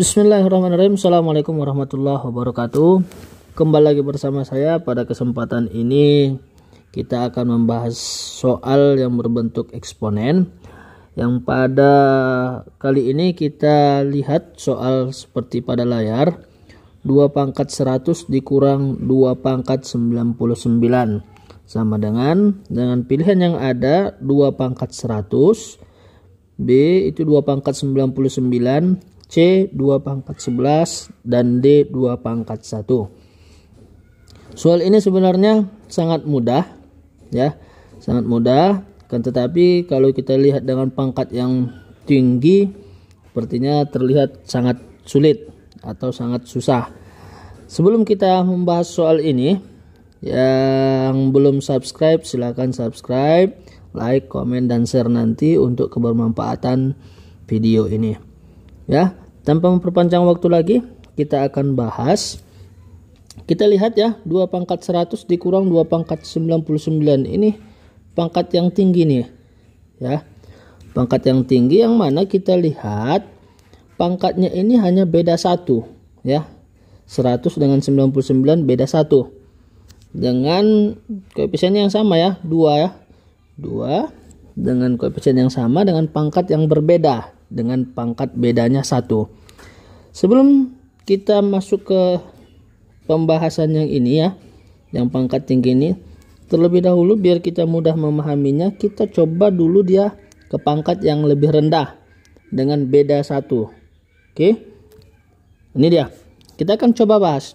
Bismillahirrahmanirrahim Assalamualaikum warahmatullahi wabarakatuh Kembali lagi bersama saya pada kesempatan ini Kita akan membahas soal yang berbentuk eksponen Yang pada kali ini kita lihat soal seperti pada layar 2 pangkat 100 dikurang 2 pangkat 99 Sama dengan dengan pilihan yang ada 2 pangkat 100 B itu 2 pangkat 99 C 2 pangkat 11 dan D 2 pangkat 1. Soal ini sebenarnya sangat mudah ya, sangat mudah kan tetapi kalau kita lihat dengan pangkat yang tinggi sepertinya terlihat sangat sulit atau sangat susah. Sebelum kita membahas soal ini, yang belum subscribe silahkan subscribe like komen dan share nanti untuk kebermanfaatan video ini ya tanpa memperpanjang waktu lagi kita akan bahas kita lihat ya 2 pangkat 100 dikurang 2 pangkat 99 ini pangkat yang tinggi nih ya pangkat yang tinggi yang mana kita lihat pangkatnya ini hanya beda satu ya 100 dengan 99 beda satu dengan koefisien yang sama ya 2 ya 2 dengan koefisien yang sama dengan pangkat yang berbeda dengan pangkat bedanya satu. Sebelum kita masuk ke pembahasan yang ini ya, yang pangkat tinggi ini, terlebih dahulu biar kita mudah memahaminya, kita coba dulu dia ke pangkat yang lebih rendah dengan beda satu. Oke. Ini dia. Kita akan coba bahas.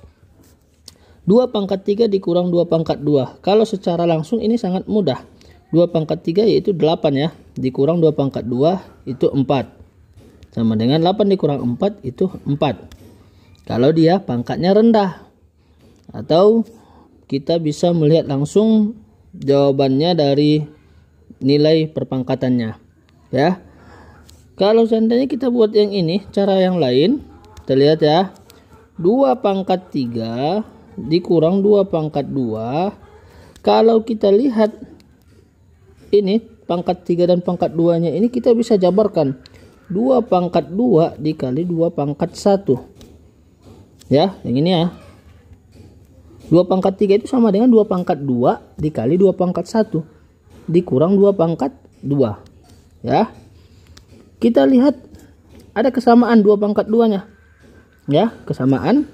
2 pangkat 3 dikurang 2 pangkat 2. Kalau secara langsung ini sangat mudah. 2 pangkat 3 yaitu 8 ya. Dikurang 2 pangkat 2 itu 4 sama dengan 8 dikurang 4 itu 4 kalau dia pangkatnya rendah atau kita bisa melihat langsung jawabannya dari nilai perpangkatannya ya kalau seandainya kita buat yang ini cara yang lain terlihat ya 2 pangkat 3 dikurang 2 pangkat 2 kalau kita lihat ini pangkat 3 dan pangkat 2 nya ini kita bisa jabarkan 2 pangkat 2 dikali 2 pangkat 1 ya yang ini ya 2 pangkat 3 itu sama dengan 2 pangkat 2 dikali 2 pangkat 1 dikurang 2 pangkat 2 ya kita lihat ada kesamaan 2 pangkat 2 nya ya kesamaan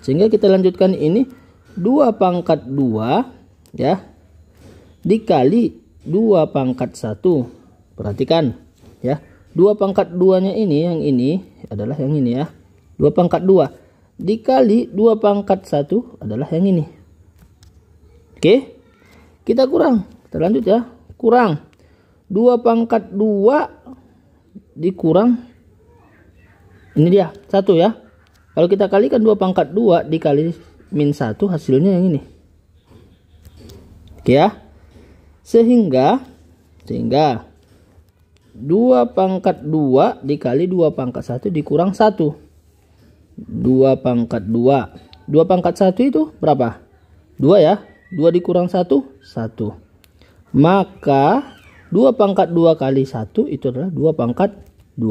sehingga kita lanjutkan ini 2 pangkat 2 ya dikali 2 pangkat 1 perhatikan ya 2 pangkat 2 nya ini yang ini adalah yang ini ya 2 pangkat 2 dikali 2 pangkat 1 adalah yang ini oke kita kurang kita lanjut ya kurang 2 pangkat 2 dikurang ini dia 1 ya kalau kita kalikan 2 pangkat 2 dikali min 1 hasilnya yang ini oke ya sehingga sehingga 2 pangkat 2 dikali 2 pangkat 1 dikurang 1. 2 pangkat 2. 2 pangkat 1 itu berapa? 2 ya. 2 dikurang 1, 1. Maka 2 pangkat 2 kali 1 itu adalah 2 pangkat 2.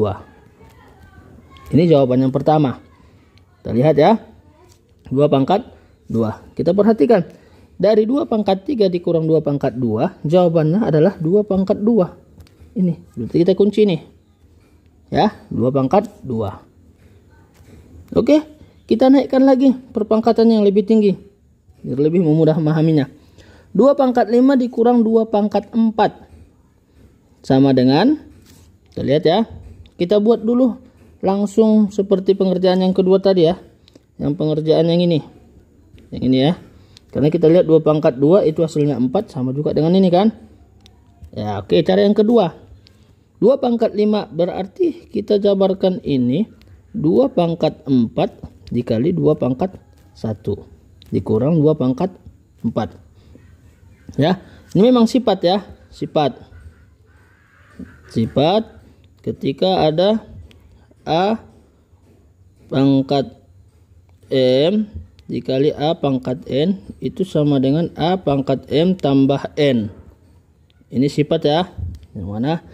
Ini jawaban yang pertama. Kita lihat ya. 2 pangkat 2. Kita perhatikan. Dari 2 pangkat 3 dikurang 2 pangkat 2, jawabannya adalah 2 pangkat 2 ini berarti kita kunci nih ya dua pangkat dua oke kita naikkan lagi perpangkatan yang lebih tinggi biar lebih memudah memahaminya Dua pangkat lima dikurang dua pangkat empat sama dengan kita lihat ya kita buat dulu langsung seperti pengerjaan yang kedua tadi ya yang pengerjaan yang ini yang ini ya karena kita lihat dua pangkat dua itu hasilnya empat sama juga dengan ini kan ya oke cara yang kedua 2 pangkat 5 berarti kita jabarkan ini 2 pangkat 4 dikali 2 pangkat 1 dikurang 2 pangkat 4 ya ini memang sifat ya sifat sifat ketika ada A pangkat M dikali A pangkat N itu sama dengan A pangkat M tambah N ini sifat ya yang mana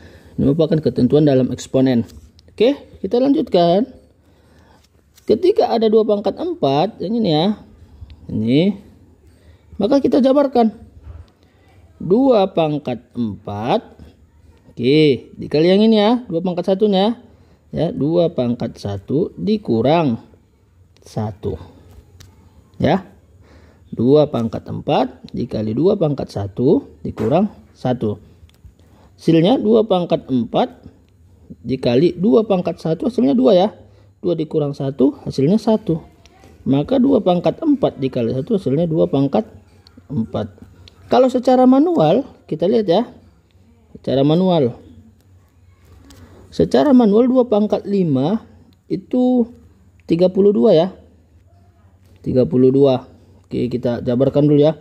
ini merupakan ketentuan dalam eksponen. Oke, kita lanjutkan. Ketika ada dua pangkat 4, yang ini ya. Ini. Maka kita jabarkan. 2 pangkat 4. Oke, dikali yang ini ya. 2 pangkat satunya. Ya, 2 pangkat 1 dikurang 1. Ya. 2 pangkat 4 dikali 2 pangkat 1 dikurang 1 hasilnya 2 pangkat 4 dikali 2 pangkat 1 hasilnya 2 ya 2 dikurang 1 hasilnya 1 maka 2 pangkat 4 dikali 1 hasilnya 2 pangkat 4 kalau secara manual kita lihat ya secara manual secara manual 2 pangkat 5 itu 32 ya 32 Oke kita jabarkan dulu ya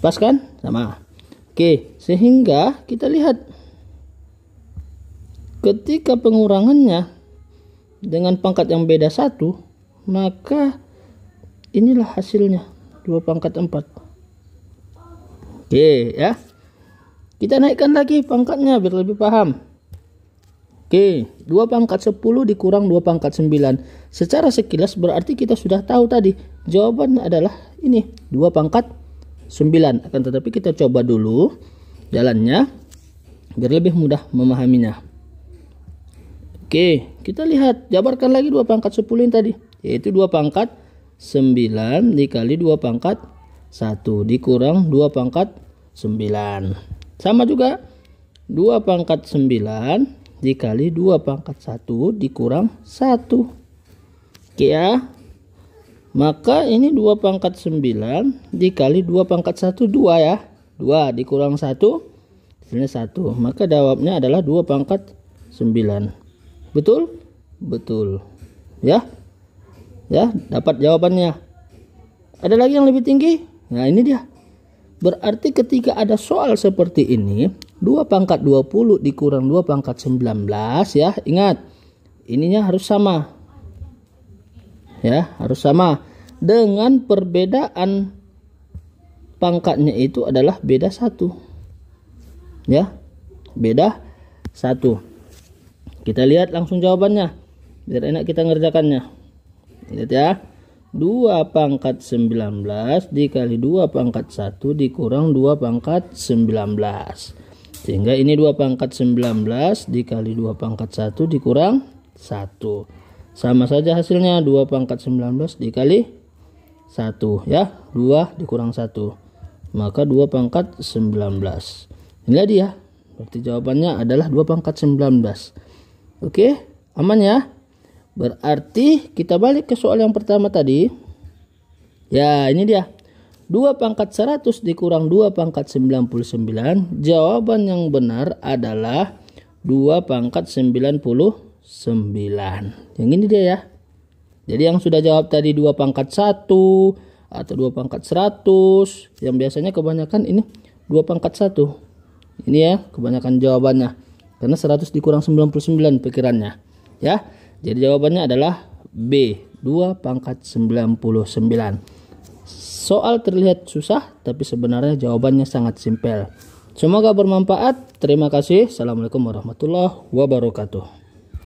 Pas kan? Sama. Oke, sehingga kita lihat ketika pengurangannya dengan pangkat yang beda satu, maka inilah hasilnya dua pangkat empat. Oke ya, kita naikkan lagi pangkatnya biar lebih paham. Oke, 2 pangkat 10 dikurang 2 pangkat 9. Secara sekilas berarti kita sudah tahu tadi. jawaban adalah ini, 2 pangkat 9 akan tetapi kita coba dulu jalannya biar lebih mudah memahaminya Oke kita lihat jabarkan lagi dua pangkat 10 yang tadi yaitu dua pangkat 9 dikali dua pangkat 1 dikurang 2 pangkat 9 sama juga 2 pangkat 9 dikali 2 pangkat 1 dikurang 1 Oke ya maka ini 2 pangkat 9 dikali 2 pangkat 1 2 ya 2 dikurang 1 hasilnya 1 maka jawabnya adalah 2 pangkat 9 betul betul ya ya dapat jawabannya ada lagi yang lebih tinggi nah ini dia berarti ketika ada soal seperti ini 2 pangkat 20 dikurang 2 pangkat 19 ya ingat ininya harus sama ya harus sama dengan perbedaan pangkatnya itu adalah beda satu ya beda satu kita lihat langsung jawabannya biar enak kita ngerjakannya lihat ya 2 pangkat 19 dikali 2 pangkat 1 dikurang 2 pangkat 19 sehingga ini 2 pangkat 19 dikali 2 pangkat 1 dikurang 1 sama saja hasilnya 2 pangkat 19 dikali 1 ya. 2 dikurang 1. Maka 2 pangkat 19. Inilah dia. Ya. Berarti jawabannya adalah 2 pangkat 19. Oke, aman ya? Berarti kita balik ke soal yang pertama tadi. Ya, ini dia. 2 pangkat 100 dikurang 2 pangkat 99. Jawaban yang benar adalah 2 pangkat 99. 9. Yang ini dia ya. Jadi yang sudah jawab tadi 2 pangkat 1 atau 2 pangkat 100 yang biasanya kebanyakan ini 2 pangkat 1. Ini ya kebanyakan jawabannya. Karena 100 dikurang 99 pikirannya. Ya. Jadi jawabannya adalah B, 2 pangkat 99. Soal terlihat susah tapi sebenarnya jawabannya sangat simpel. Semoga bermanfaat. Terima kasih. Assalamualaikum warahmatullahi wabarakatuh.